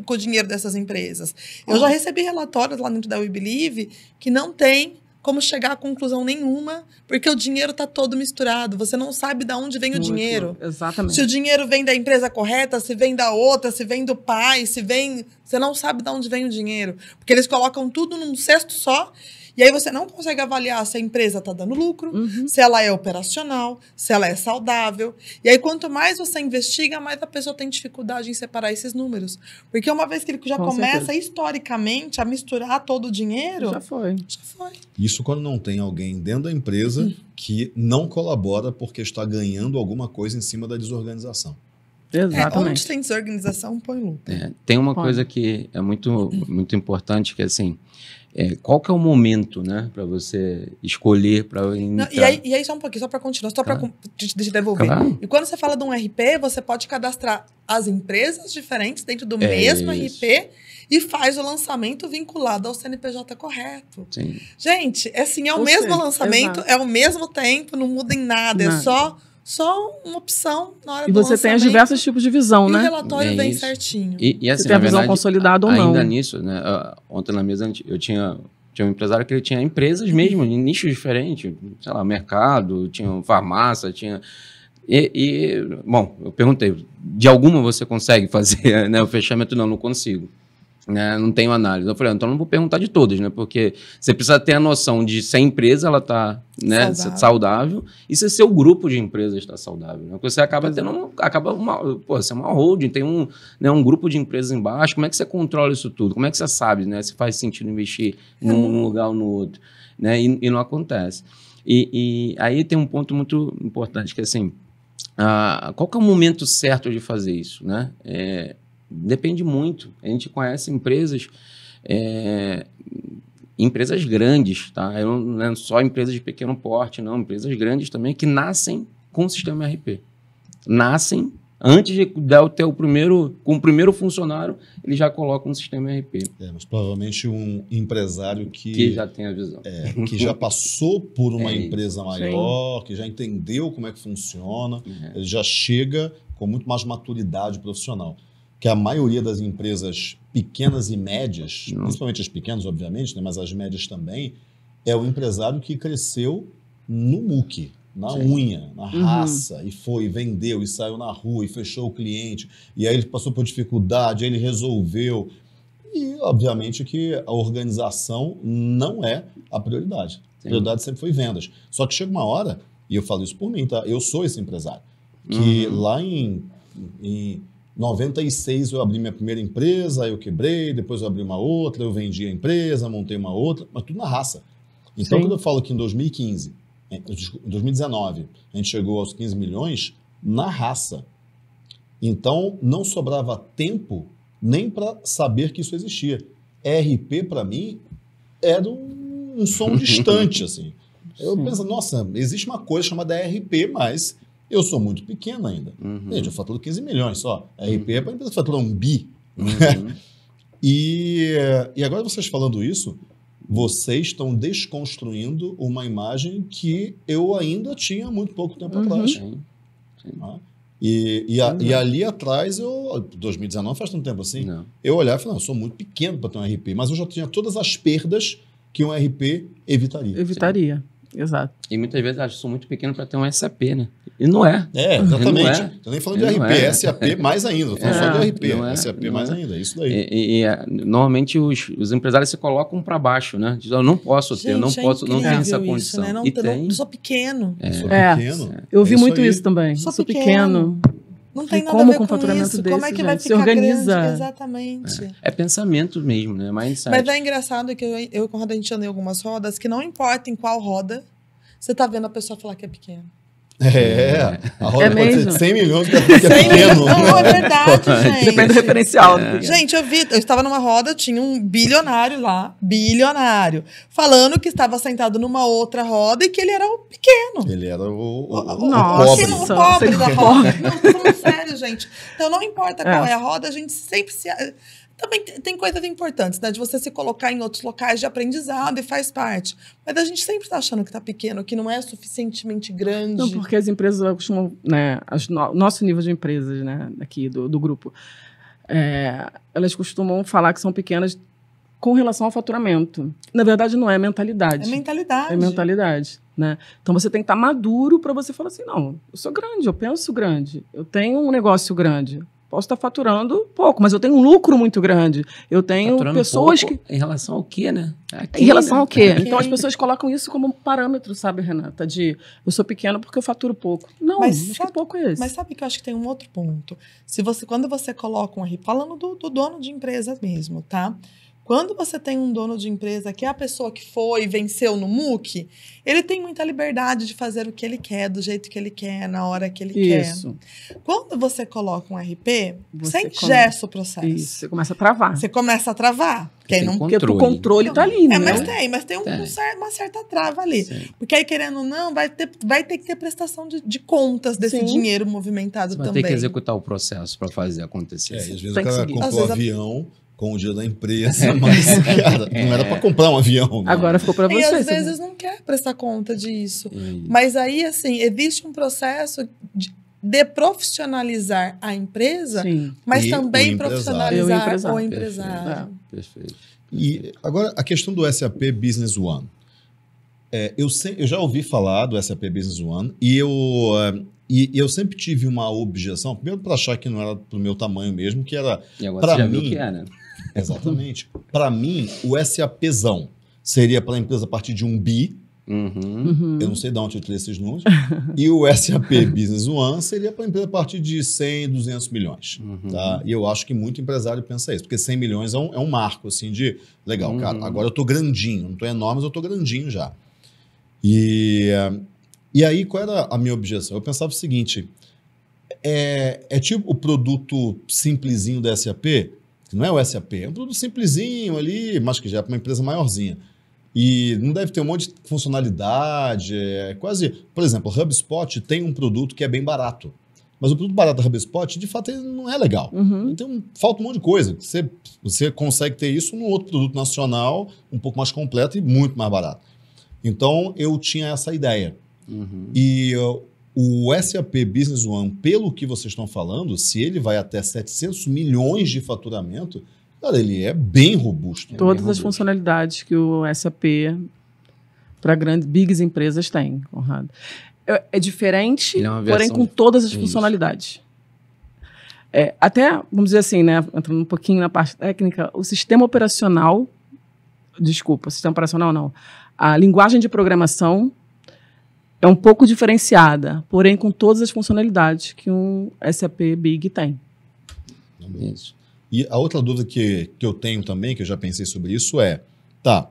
com o dinheiro dessas empresas. Eu já recebi relatórios lá dentro da We Believe que não tem como chegar a conclusão nenhuma, porque o dinheiro está todo misturado. Você não sabe de onde vem Muito, o dinheiro. Exatamente. Se o dinheiro vem da empresa correta, se vem da outra, se vem do pai, se vem você não sabe de onde vem o dinheiro. Porque eles colocam tudo num cesto só. E aí você não consegue avaliar se a empresa está dando lucro, uhum. se ela é operacional, se ela é saudável. E aí, quanto mais você investiga, mais a pessoa tem dificuldade em separar esses números. Porque uma vez que ele já Com começa certeza. historicamente a misturar todo o dinheiro. Já foi. Já foi. Isso quando não tem alguém dentro da empresa uhum. que não colabora porque está ganhando alguma coisa em cima da desorganização. É, Exatamente. É, onde tem desorganização, põe luta. É, tem uma põe. coisa que é muito, muito importante, que é assim, é, qual que é o momento, né, para você escolher para e, aí, e aí só um pouquinho, só para continuar, só para te, te, devolver. Claro. E quando você fala de um RP, você pode cadastrar as empresas diferentes dentro do é mesmo isso. RP e faz o lançamento vinculado ao CNPJ correto. Sim. Gente, é assim, é o Ou mesmo lançamento, exato. é o mesmo tempo, não muda em nada. É nada. é só só uma opção na hora e do E você tem os diversos tipos de visão, e né? E o relatório é vem isso. certinho. E, e assim, você tem a visão consolidada ou não. Ainda né? nisso, né? Ontem na mesa eu tinha, tinha um empresário que ele tinha empresas mesmo, em nichos diferentes. Sei lá, mercado, tinha farmácia, tinha... E, e, bom, eu perguntei, de alguma você consegue fazer né, o fechamento? Não, não consigo né? Não tenho análise. Eu falei, ah, então não vou perguntar de todas, né? Porque você precisa ter a noção de se a empresa ela está né, saudável. saudável. e se seu grupo de empresas está saudável. Né? Porque você acaba Exato. tendo um, acaba uma, pô, você é uma holding, tem um, né, um grupo de empresas embaixo. Como é que você controla isso tudo? Como é que você sabe, né? Se faz sentido investir é num, lugar ou no outro, né? E, e não acontece. E, e aí tem um ponto muito importante que é assim, ah, qual que é o momento certo de fazer isso, né? É, Depende muito. A gente conhece empresas, é, empresas grandes, tá? Eu não, é só empresas de pequeno porte, não. Empresas grandes também que nascem com o sistema RP. Nascem antes de dar o teu primeiro, com o primeiro funcionário, ele já coloca um sistema ERP. É, mas provavelmente um empresário que... Que já tem a visão. É, que já passou por uma é, empresa maior, sim. que já entendeu como é que funciona, é. ele já chega com muito mais maturidade profissional que a maioria das empresas pequenas e médias, Não. principalmente as pequenas, obviamente, né, mas as médias também, é o empresário que cresceu no muque, na Sim. unha, na uhum. raça, e foi, vendeu, e saiu na rua, e fechou o cliente, e aí ele passou por dificuldade, aí ele resolveu. E, obviamente, que a organização não é a prioridade. Sim. A prioridade sempre foi vendas. Só que chega uma hora, e eu falo isso por mim, tá? Eu sou esse empresário, que uhum. lá em, em 96 eu abri minha primeira empresa, eu quebrei, depois eu abri uma outra, eu vendi a empresa, montei uma outra, mas tudo na raça. Então, Sim. quando eu falo que em 2015, é, em 2019, a gente chegou aos 15 milhões, na raça. Então, não sobrava tempo nem para saber que isso existia. RP, para mim, era um, um som distante, assim. Eu Sim. penso, nossa, existe uma coisa chamada RP, mas eu sou muito pequeno ainda. Uhum. Veja, eu faturo 15 milhões só. A RP é para empresa que fatura um bi. Uhum. e, e agora vocês falando isso, vocês estão desconstruindo uma imagem que eu ainda tinha muito pouco tempo uhum. atrás. Sim. Sim. Ah, e, e, a, e, é. ali atrás, eu 2019 faz tanto tempo assim, não. eu olhava e falava: eu sou muito pequeno para ter um RP, mas eu já tinha todas as perdas que um RP evitaria. Evitaria. Sim. Exato. E muitas vezes acho sou muito pequeno para ter um SAP, né? E não é. É, exatamente. Não é. Eu nem falando de RP, é. SAP é. mais ainda. Estou falando é, só de RP, é, SAP mais é. ainda. É isso daí. E, e, e é, normalmente os, os, empresários se colocam para baixo, né? Dizem, ah, eu não posso Gente, ter, eu não posso, não tenho essa condição. Isso, né? não, e tem. Não, sou pequeno. Sou pequeno. Eu vi isso muito aí. isso também. Sou, sou pequeno. pequeno. Não tem e nada como a ver com, faturamento isso, desse, como é que gente, vai né? ficar se organiza. Grande? Exatamente. É. é. pensamento mesmo, né? Mindset. Mas é engraçado que eu, eu e o Conrado, a gente anda em algumas rodas que não importa em qual roda, você tá vendo a pessoa falar que é pequena. É, a roda é pode mesmo? ser de 100 milhões que é, é pequeno. Né? Não, é verdade, gente. Depende do referencial. É. Gente, eu vi, eu estava numa roda, tinha um bilionário lá, bilionário, falando que estava sentado numa outra roda e que ele era o pequeno. Ele era o, o, o Nossa, pobre. Nossa, é o pobre da roda. Não, sério, gente. Então não importa qual é. é a roda, a gente sempre se também tem coisas importantes, né? De você se colocar em outros locais de aprendizado e faz parte. Mas a gente sempre está achando que está pequeno, que não é suficientemente grande. Não, porque as empresas costumam, né? As, no, nosso nível de empresas, né? Aqui do, do grupo. É, elas costumam falar que são pequenas com relação ao faturamento. Na verdade, não é mentalidade. É mentalidade. É mentalidade, né? Então você tem que estar tá maduro para você falar assim, não, eu sou grande, eu penso grande, eu tenho um negócio grande, Posso estar faturando pouco, mas eu tenho um lucro muito grande. Eu tenho faturando pessoas pouco, que. Em relação ao quê, né? É aqui, em relação né? ao quê? Então as pessoas colocam isso como parâmetro, sabe, Renata? De eu sou pequeno porque eu faturo pouco. Não, mas, mas sabe, que pouco é esse. Mas sabe que eu acho que tem um outro ponto. Se você, quando você coloca um RP, falando do, do dono de empresa mesmo, tá? Quando você tem um dono de empresa que é a pessoa que foi e venceu no MOOC, ele tem muita liberdade de fazer o que ele quer, do jeito que ele quer, na hora que ele Isso. quer. Quando você coloca um RP, você, você engessa come... o processo. Isso, você começa a travar. Você começa a travar. Porque, não... porque o controle está ali, é, né? É, mas tem, mas tem, um, tem. Um cer uma certa trava ali. Sim. Porque aí, querendo ou não, vai ter, vai ter que ter prestação de, de contas desse Sim. dinheiro movimentado Você também. Vai ter que executar o processo para fazer acontecer. É, às vezes tem o cara comprou um avião... A com o dinheiro da empresa, mas, cara, não era para comprar um avião. Não. Né? Agora ficou para você. E às vezes não quer prestar conta disso. Hum. Mas aí, assim, existe um processo de, de profissionalizar a empresa, Sim. mas e também profissionalizar o empresário. O empresário. Perfeito. E agora, a questão do SAP Business One. É, eu, se, eu já ouvi falar do SAP Business One e eu... É, e eu sempre tive uma objeção, primeiro para achar que não era o meu tamanho mesmo, que era para mim. Que é, né? Exatamente. Para mim, o SAPzão seria para a empresa a partir de um bi. Uhum. Eu não uhum. sei de onde eu tirei esses números. e o SAP Business One seria para a empresa a partir de 100, 200 milhões. Uhum. Tá? E eu acho que muito empresário pensa isso, porque 100 milhões é um, é um marco assim de legal, uhum. cara. Agora eu tô grandinho, não tô enorme, mas eu tô grandinho já. E, e aí, qual era a minha objeção? Eu pensava o seguinte: é, é tipo o produto simplesinho da SAP que não é o SAP, é um produto simplesinho ali, mas que já é para uma empresa maiorzinha. E não deve ter um monte de funcionalidade, é, é quase... Por exemplo, o HubSpot tem um produto que é bem barato. Mas o produto barato da HubSpot, de fato, não é legal. Uhum. Então, falta um monte de coisa. Você, você consegue ter isso num outro produto nacional, um pouco mais completo e muito mais barato. Então, eu tinha essa ideia. Uhum. E eu, o SAP Business One, pelo que vocês estão falando, se ele vai até 700 milhões de faturamento, cara, ele é bem robusto. É Todas bem robusto. as funcionalidades que o SAP para grandes, bigs empresas tem, Conrado. É, é diferente, é porém com todas as funcionalidades. É, até, vamos dizer assim, né, entrando um pouquinho na parte técnica, o sistema operacional, desculpa, sistema operacional não, a linguagem de programação é um pouco diferenciada, porém com todas as funcionalidades que um SAP Big tem. Isso. É e a outra dúvida que, que eu tenho também, que eu já pensei sobre isso, é: tá,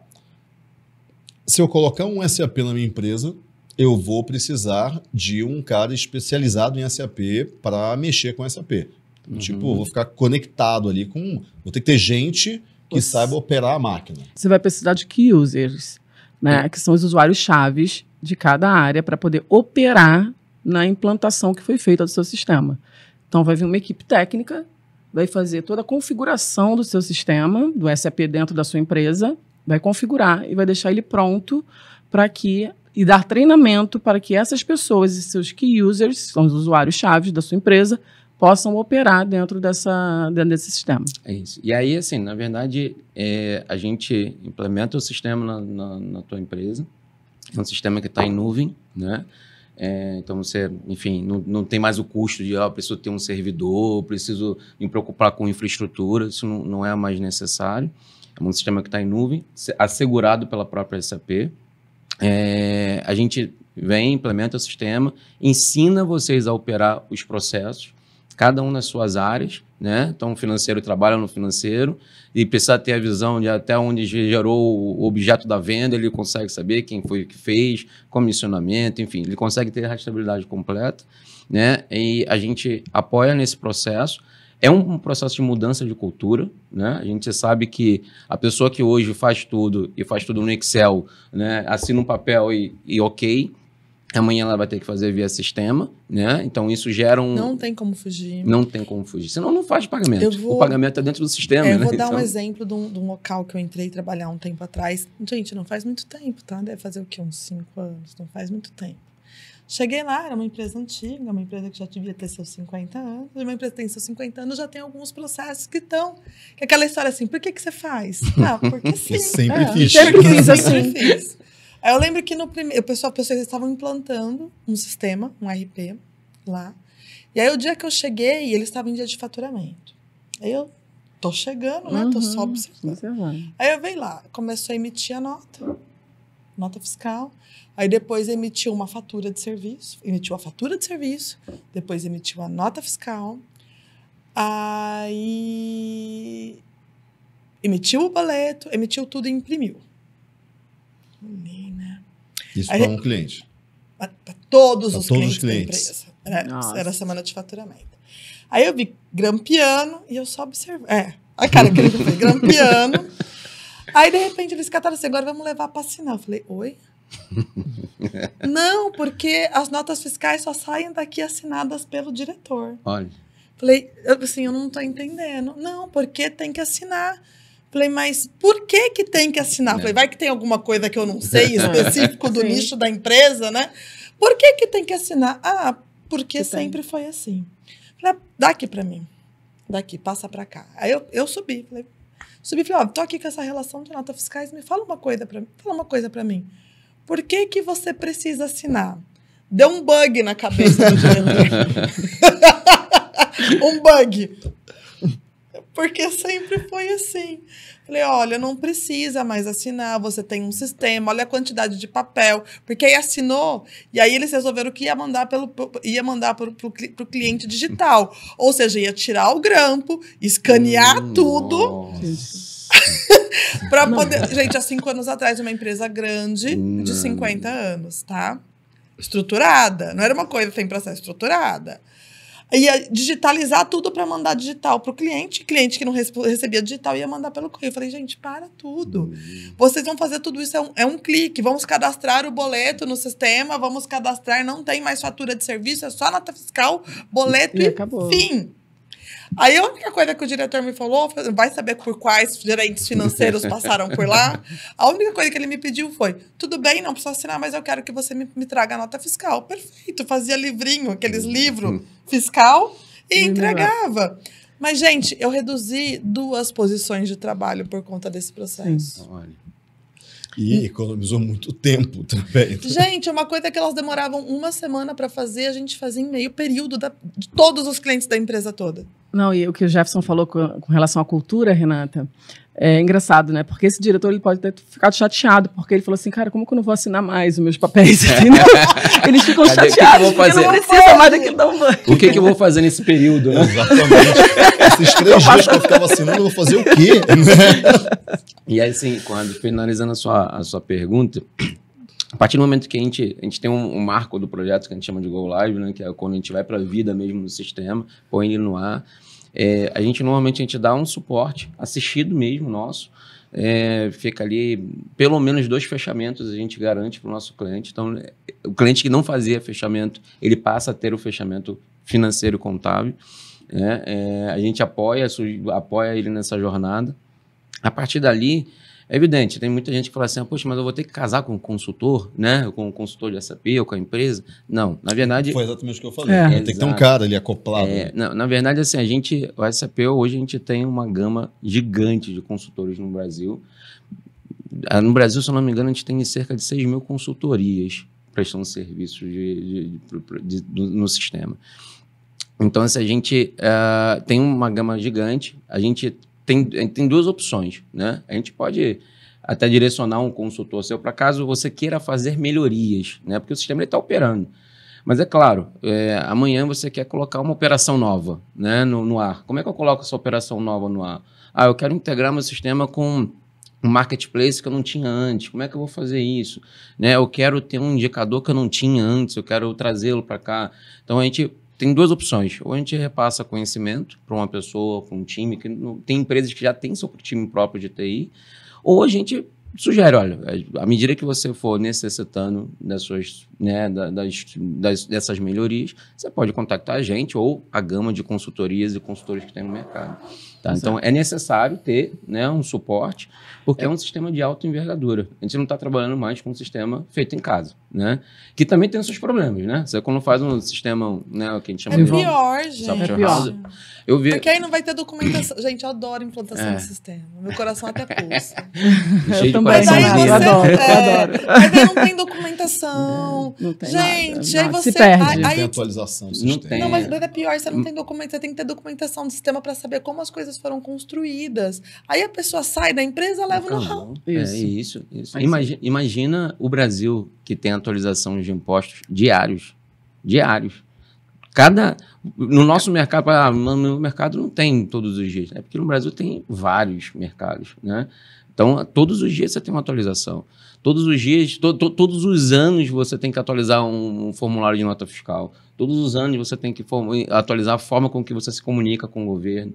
se eu colocar um SAP na minha empresa, eu vou precisar de um cara especializado em SAP para mexer com SAP. Uhum. Tipo, vou ficar conectado ali com. Vou ter que ter gente que saiba operar a máquina. Você vai precisar de key users, né? É. Que são os usuários chaves de cada área para poder operar na implantação que foi feita do seu sistema. Então, vai vir uma equipe técnica, vai fazer toda a configuração do seu sistema, do SAP dentro da sua empresa, vai configurar e vai deixar ele pronto para que e dar treinamento para que essas pessoas e seus key users, são os usuários chaves da sua empresa, possam operar dentro, dessa, dentro desse sistema. É isso. E aí, assim, na verdade, é, a gente implementa o sistema na, na, na tua empresa, é um sistema que está em nuvem, né? É, então você, enfim, não, não tem mais o custo de ah, preciso ter um servidor, preciso me preocupar com infraestrutura, isso não, não é mais necessário. É um sistema que está em nuvem, assegurado pela própria SAP. É, a gente vem, implementa o sistema, ensina vocês a operar os processos, cada um nas suas áreas, né? Então, o financeiro trabalha no financeiro e precisa ter a visão de até onde gerou o objeto da venda, ele consegue saber quem foi que fez, comissionamento, enfim, ele consegue ter a rastreabilidade completa, né? E a gente apoia nesse processo. É um processo de mudança de cultura, né? A gente sabe que a pessoa que hoje faz tudo e faz tudo no Excel, né? Assina um papel e, e ok, Amanhã ela vai ter que fazer via sistema, né? Então isso gera um. Não tem como fugir. Não tem como fugir. Senão não faz pagamento. Vou... O pagamento é dentro do sistema, é, eu né? Eu vou dar então... um exemplo de um, de um, local que eu entrei trabalhar um tempo atrás. Gente, não faz muito tempo, tá? Deve fazer o quê? Uns cinco anos. Não faz muito tempo. Cheguei lá, era uma empresa antiga, uma empresa que já devia ter seus 50 anos. Uma empresa que tem seus 50 anos já tem alguns processos que estão. É aquela história assim: por que, que você faz? Ah, porque sim. sempre, né? fiz. fiz. Sempre fiz assim. Aí eu lembro que no primeiro. O pessoal, pessoas estavam implantando um sistema, um RP, lá. E aí o dia que eu cheguei, eles estavam em dia de faturamento. Aí eu tô chegando, né? Uhum, tô só uhum. observando. É aí eu veio lá, começou a emitir a nota. Nota fiscal. Aí depois emitiu uma fatura de serviço. Emitiu a fatura de serviço. Depois emitiu a nota fiscal. Aí emitiu o boleto, emitiu tudo e imprimiu. Isso para um cliente? Para todos os todos clientes, clientes. da empresa. Né? Era semana de faturamento. Aí eu vi grampiano e eu só observei. É, a cara que ele grampiano. Aí, de repente, eles cataram assim, agora vamos levar para assinar Eu falei, oi? Não, porque as notas fiscais só saem daqui assinadas pelo diretor. Olha. Falei, assim, eu não estou entendendo. Não, porque tem que assinar. Falei, mas por que que tem que assinar? É. Falei, vai que tem alguma coisa que eu não sei é. específico do nicho da empresa, né? Por que que tem que assinar? Ah, porque que sempre tem. foi assim. Falei, ah, dá aqui para mim. Daqui, passa para cá. Aí eu, eu subi, falei, subi e falei, ó, tô aqui com essa relação de nota fiscais, me fala uma coisa para mim, fala uma coisa para mim. Por que que você precisa assinar? Deu um bug na cabeça do diretor. um bug porque sempre foi assim. Falei, olha, não precisa mais assinar, você tem um sistema, olha a quantidade de papel. Porque aí assinou, e aí eles resolveram que ia mandar pelo ia mandar para o cliente digital. Ou seja, ia tirar o grampo, escanear Nossa. tudo. para poder. Gente, há cinco anos atrás, uma empresa grande de 50 anos, tá? Estruturada. Não era uma coisa sem processo, estruturada ia digitalizar tudo para mandar digital para o cliente. Cliente que não recebia digital ia mandar pelo correio. Eu falei, gente, para tudo. Uhum. Vocês vão fazer tudo isso, é um, é um clique. Vamos cadastrar o boleto no sistema, vamos cadastrar, não tem mais fatura de serviço, é só nota fiscal, boleto e, e acabou. fim. Aí a única coisa que o diretor me falou, vai saber por quais gerentes financeiros passaram por lá. A única coisa que ele me pediu foi: tudo bem, não precisa assinar, mas eu quero que você me, me traga a nota fiscal. Perfeito, fazia livrinho, aqueles livros uhum. fiscal e uhum. entregava. Mas, gente, eu reduzi duas posições de trabalho por conta desse processo. Sim. Olha. E, e economizou muito tempo também. Né? Gente, é uma coisa que elas demoravam uma semana para fazer, a gente fazia em meio período da, de todos os clientes da empresa toda. Não, e o que o Jefferson falou com, com relação à cultura, Renata, é engraçado, né? Porque esse diretor ele pode ter ficado chateado, porque ele falou assim, cara, como que eu não vou assinar mais os meus papéis Eles ficam Cadê, chateados, que que eu fazer? não precisa mais daquele tamanho. O que, que eu vou fazer nesse período, né? Exatamente. Esses três dias que eu ficava assinando, eu vou fazer o quê? e aí, assim, quando, finalizando a sua, a sua pergunta, a partir do momento que a gente, a gente tem um, um, marco do projeto que a gente chama de Go Live, né? Que é quando a gente vai para a vida mesmo no sistema, põe ele no ar. É, a gente normalmente a gente dá um suporte assistido mesmo nosso. É, fica ali pelo menos dois fechamentos a gente garante para o nosso cliente. Então, é, o cliente que não fazia fechamento, ele passa a ter o fechamento financeiro contábil. Né? É, a gente apoia, apoia ele nessa jornada. A partir dali, é evidente, tem muita gente que fala assim, ah, poxa, mas eu vou ter que casar com um consultor, né? Com um consultor de SAP ou com a empresa. Não, na verdade... Foi exatamente o que eu falei. É. Tem que ter um cara ali acoplado. É, não, na verdade, assim, a gente, o SAP hoje a gente tem uma gama gigante de consultores no Brasil. Ah, no Brasil, se eu não me engano, a gente tem cerca de 6 mil consultorias prestando serviços de, de, de, no sistema. Então, se assim, a gente uh, tem uma gama gigante, a gente tem, tem duas opções, né? A gente pode até direcionar um consultor seu para caso você queira fazer melhorias, né? Porque o sistema está operando. Mas é claro, é, amanhã você quer colocar uma operação nova né, no, no, ar. Como é que eu coloco essa operação nova no ar? Ah, eu quero integrar meu sistema com um marketplace que eu não tinha antes. Como é que eu vou fazer isso? Né, eu quero ter um indicador que eu não tinha antes, eu quero trazê-lo para cá. Então a gente tem duas opções. Ou a gente repassa conhecimento para uma pessoa, para um time, que não, tem empresas que já têm seu time próprio de TI, ou a gente sugere, olha, à medida que você for necessitando né, das, das, dessas melhorias, você pode contactar a gente ou a gama de consultorias e consultores que tem no mercado. Tá, então é necessário ter né, um suporte, porque é. é um sistema de alta envergadura. A gente não está trabalhando mais com um sistema feito em casa, né? Que também tem seus problemas, né? Você quando faz um sistema, né, o que a gente chama é de pior, gente. É pior. Eu vi... Porque aí não vai ter documentação. gente, eu adoro implantação é. de sistema. Meu coração até pulsa. eu de mas aí você, adoro, é, adoro. Mas aí não tem documentação. Não, não tem gente, nada, aí você. Se perde. Aí, não tem atualização do sistema. Não, tem. não mas é pior, você não hum. tem documentação. Você tem que ter documentação do sistema para saber como as coisas coisas foram construídas. Aí a pessoa sai da empresa, leva no ramo. Isso. É isso, isso. Imagina, imagina o Brasil que tem atualização de impostos diários, diários. Cada no nosso mercado, ah, no meu mercado não tem todos os dias, é porque no Brasil tem vários mercados, né? Então, todos os dias você tem uma atualização. Todos os dias, to, to, todos os anos você tem que atualizar um, um, formulário de nota fiscal. Todos os anos você tem que atualizar a forma com que você se comunica com o governo.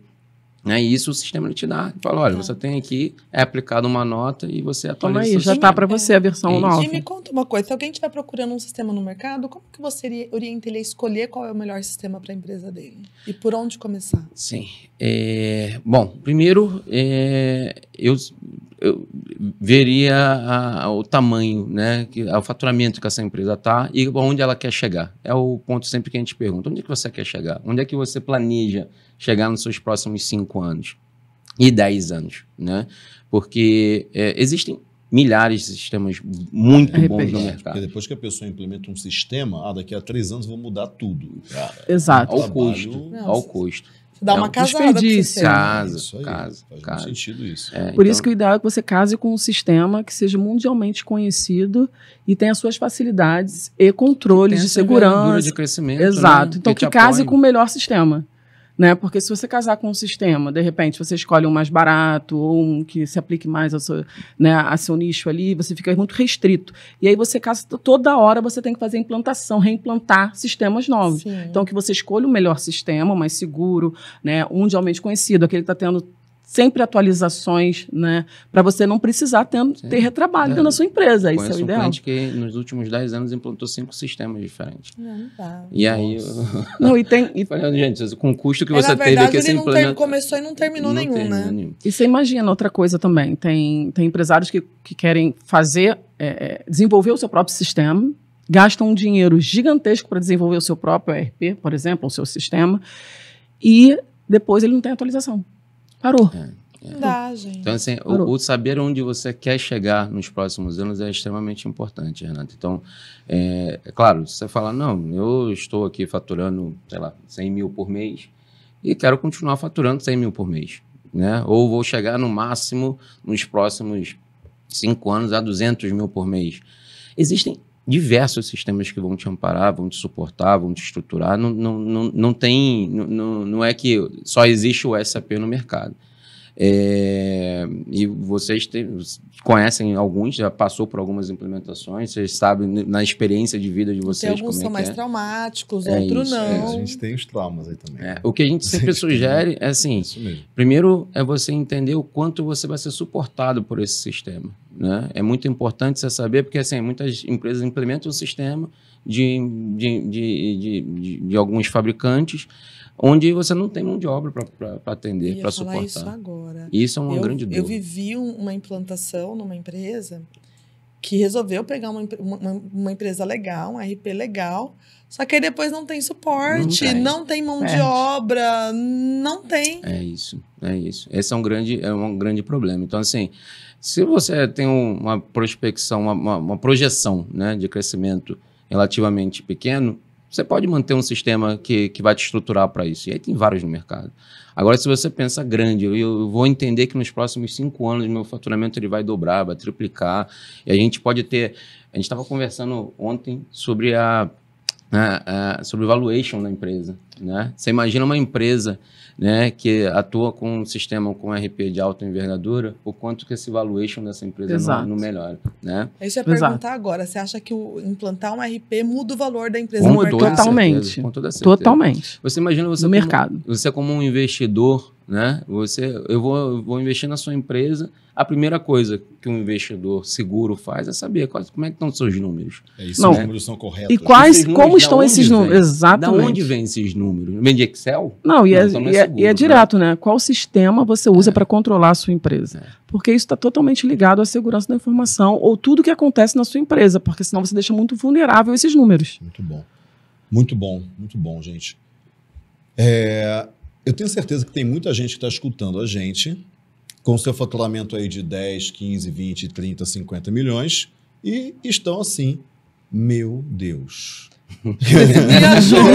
Né? E isso o sistema te dá. Fala, olha, ah. você tá. tem aqui, é aplicado uma nota e você atualiza. Toma aí, já está para você a versão é. nova. E me conta uma coisa, se alguém estiver procurando um sistema no mercado, como que você orienta ele a escolher qual é o melhor sistema para a empresa dele? E por onde começar? Sim. É, bom, primeiro, é, eu, eu veria a, o tamanho, né, que, o faturamento que essa empresa está e onde ela quer chegar. É o ponto sempre que a gente pergunta: onde é que você quer chegar? Onde é que você planeja chegar nos seus próximos cinco anos e dez anos, né? Porque é, existem milhares de sistemas muito é bons no mercado. Porque depois que a pessoa implementa um sistema, ah, daqui a três anos vou mudar tudo. Cara. Exato. Ao Trabalho... custo. Não, ao custo. Dá é uma um casada. Desperdício. Casa, isso aí, casa, faz casa. sentido isso. É, Por então... isso que o ideal é que você case com um sistema que seja mundialmente conhecido e tenha suas facilidades e controles de segurança. de crescimento. Exato. Né? Então que, que case com o melhor sistema. Né? Porque se você casar com um sistema, de repente você escolhe um mais barato ou um que se aplique mais ao seu, né, a seu nicho ali, você fica muito restrito. E aí você casa, toda hora você tem que fazer implantação, reimplantar sistemas novos. Sim. Então que você escolha o melhor sistema, mais seguro, né, mundialmente conhecido, aquele que está tendo sempre atualizações, né? Para você não precisar ter, ter retrabalho é. na sua empresa. Conheço Isso é o ideal. um cliente que nos últimos 10 anos implantou cinco sistemas diferentes. Não, tá. E aí... Eu... Não, e tem... E... gente, com o custo que é, você verdade, teve... que ele não implementa... começou e não terminou não nenhum, né? Nenhum. E você imagina outra coisa também. Tem, tem empresários que, que querem fazer, é, é desenvolver o seu próprio sistema, gastam um dinheiro gigantesco para desenvolver o seu próprio ERP, por exemplo, o seu sistema, e depois ele não tem atualização. Parou. É, é. Dá, gente. Então, assim, o, o, saber onde você quer chegar nos próximos anos é extremamente importante, Renato. Então, é, é claro, você fala não, eu estou aqui faturando, sei lá, 100 mil por mês e quero continuar faturando 100 mil por mês, né? Ou vou chegar no máximo, nos próximos cinco anos, a 200 mil por mês. Existem diversos sistemas que vão te amparar, vão te suportar, vão te estruturar. Não, não, não, não tem. Não, não é que só existe o SAP no mercado. É, e vocês conhecem alguns, já passou por algumas implementações, vocês sabem na experiência de vida de vocês. Tem alguns são é mais é. traumáticos, é outros é não. a gente tem os traumas aí também. É, o que a gente sempre sugere é assim: primeiro é você entender o quanto você vai ser suportado por esse sistema. Né? É muito importante você saber, porque assim, muitas empresas implementam um sistema de, de, de, de, de alguns fabricantes onde você não tem mão de obra para atender, para suportar. Isso agora. Isso é uma eu, grande dor. Eu vivi uma implantação numa empresa que resolveu pegar uma, uma, uma, empresa legal, um RP legal, só que aí depois não tem suporte, não tem, não tem mão de é. obra, não tem. É isso, é isso. Esse é um grande, é um grande problema. Então, assim, se você tem uma prospecção, uma, uma, uma projeção né, de crescimento relativamente pequeno, você pode manter um sistema que, que vai te estruturar para isso. E aí tem vários no mercado. Agora, se você pensa grande, eu, eu vou entender que nos próximos cinco anos meu faturamento ele vai dobrar, vai triplicar. E a gente pode ter. A gente estava conversando ontem sobre a né, é, sobre valuation da empresa. Né? Você imagina uma empresa né, que atua com um sistema com RP de alta envergadura, o quanto que esse valuation dessa empresa não, não, melhora. Né? Isso é perguntar agora. Você acha que o, implantar um RP muda o valor da empresa com no mercado? Totalmente. com toda certeza. Totalmente. Você imagina você no como, mercado. Você como um investidor né? Você, eu vou, vou investir na sua empresa. A primeira coisa que um investidor seguro faz é saber quais, como é que estão os seus números. É isso, Não. Né? os números são corretos. E quais, como estão esses números? Exatamente. Da onde vêm esses números? Vem de Excel? Não, e, é, então Não, é, é, é, seguro, e é, né? direto, né? né? Qual sistema você usa é. para controlar a sua empresa? Porque isso está totalmente ligado à segurança da informação ou tudo que acontece na sua empresa, porque senão você deixa muito vulnerável esses números. Muito bom. Muito bom, muito bom, gente. É, eu tenho certeza que tem muita gente que está escutando a gente com seu faturamento aí de 10, 15, 20, 30, 50 milhões e estão assim, meu Deus. me ajuda,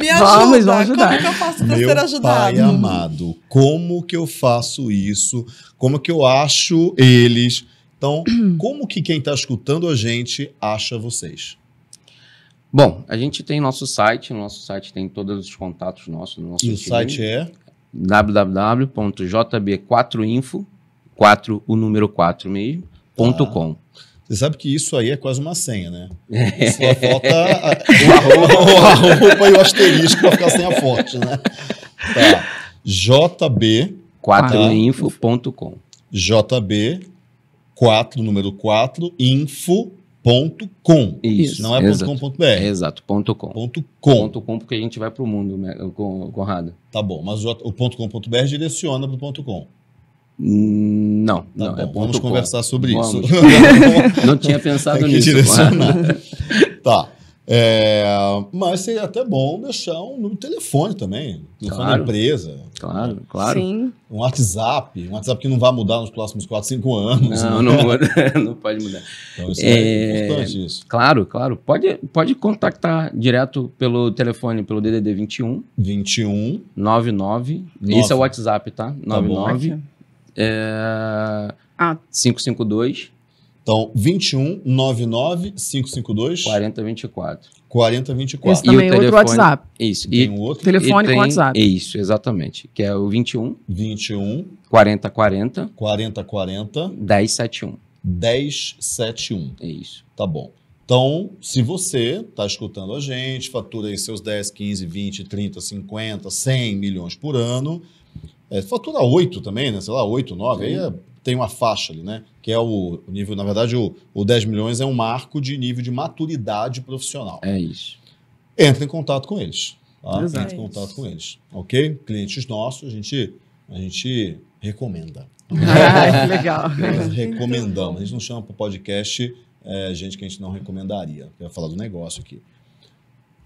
me ajuda. Vamos, é ajudar. Como que eu faço para ser ajudado? Pai amado, como que eu faço isso? Como que eu acho eles? Então, como que quem está escutando a gente acha vocês? Bom, a gente tem nosso site, no nosso site tem todos os contatos nossos. No nosso e o site é? www.jb4info, 4, o número 4 mesmo, tá. ponto com. Você sabe que isso aí é quase uma senha, né? É. Só é falta a, a, a, e o asterisco para ficar sem a fonte, né? Tá. jb4info.com. jb4, número 4, info Ponto .com. Isso. Não é exato. Ponto .com.br. Exato, ponto .com. Ponto .com. Ponto .com porque a gente vai para né, o mundo, Conrado. Tá bom, mas o, o ponto .com.br direciona para o ponto .com. Hum, não, tá não é vamos com. conversar sobre vamos. isso. não tinha pensado nisso. Direcionar. tá. É, mas seria até bom deixar um número de telefone também. Telefone claro. da empresa. Claro, claro. Sim. Um WhatsApp. Um WhatsApp que não vai mudar nos próximos 4, 5 anos. Não, né? não, não, pode mudar. Então, isso é, é, importante isso. Claro, claro. Pode, pode contactar direto pelo telefone, pelo DDD 21. 21. 99. 9. Esse é o WhatsApp, tá? tá 99. Bom. É, ah. 552. Então, 21 99 552 4024. 4024. Esse também e é o telefone, outro WhatsApp. Isso. E, tem um outro. Telefone e tem, com WhatsApp. Isso, exatamente. Que é o 21 21 4040 4040 1071. 1071. É isso. Tá bom. Então, se você está escutando a gente, fatura aí seus 10, 15, 20, 30, 50, 100 milhões por ano, é, fatura 8 também, né? Sei lá, 8, 9, Sim. aí é tem uma faixa ali, né? Que é o, o nível, na verdade, o, o 10 milhões é um marco de nível de maturidade profissional. É isso. Entra em contato com eles. Tá? Exato. Entra em contato com eles. Ok? Clientes nossos, a gente, a gente recomenda. ah, legal. Nós recomendamos. A gente não chama para podcast é, gente que a gente não recomendaria. Eu ia falar do negócio aqui.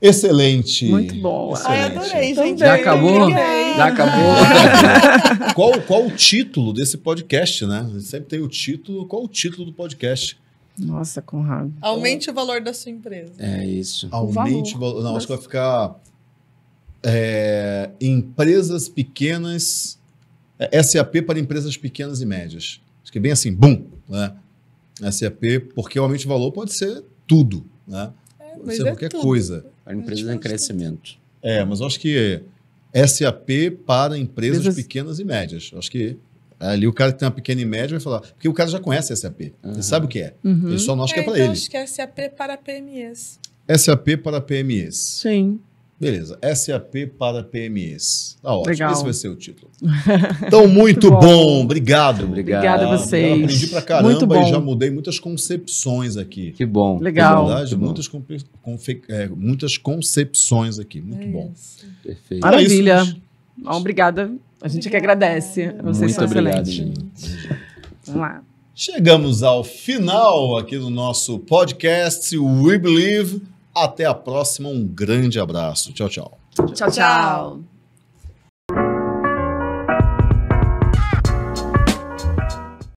Excelente. Muito bom. Excelente. Ai, adorei, gente. Já acabou? Já acabou. qual, qual o título desse podcast, né? Sempre tem o título. Qual o título do podcast? Nossa, Conrado. Aumente o valor da sua empresa. É isso. Aumente o valor. Não, acho que vai ficar. É, empresas pequenas. É, SAP para empresas pequenas e médias. Acho que é bem assim, bum, né? SAP, porque o aumente o valor pode ser tudo, né? É, pode é, ser qualquer coisa. A empresa em crescimento. É, mas eu acho que SAP para empresas, empresas... pequenas e médias. acho que Ali o cara que tem uma pequena e média vai falar, porque o cara já conhece SAP, uhum. ele sabe o que é. Uhum. Ele só não acha é, que é, é para então ele. Acho que é SAP para PMEs. SAP para PMEs. Sim. Beleza, SAP para PMEs. Tá ótimo. Legal. Esse vai ser o título. Então, muito, muito bom. bom. obrigado. Obrigada a vocês. Eu aprendi pra caramba e já mudei muitas concepções aqui. Que bom. Legal. Na é verdade, muitas, bom. É, muitas concepções aqui. Muito é bom. Perfeito. Maravilha. É isso, Obrigada. A gente que agradece. Vocês muito obrigado, Vamos lá. Chegamos ao final aqui do nosso podcast We Believe. Até a próxima, um grande abraço. Tchau, tchau. Tchau, tchau.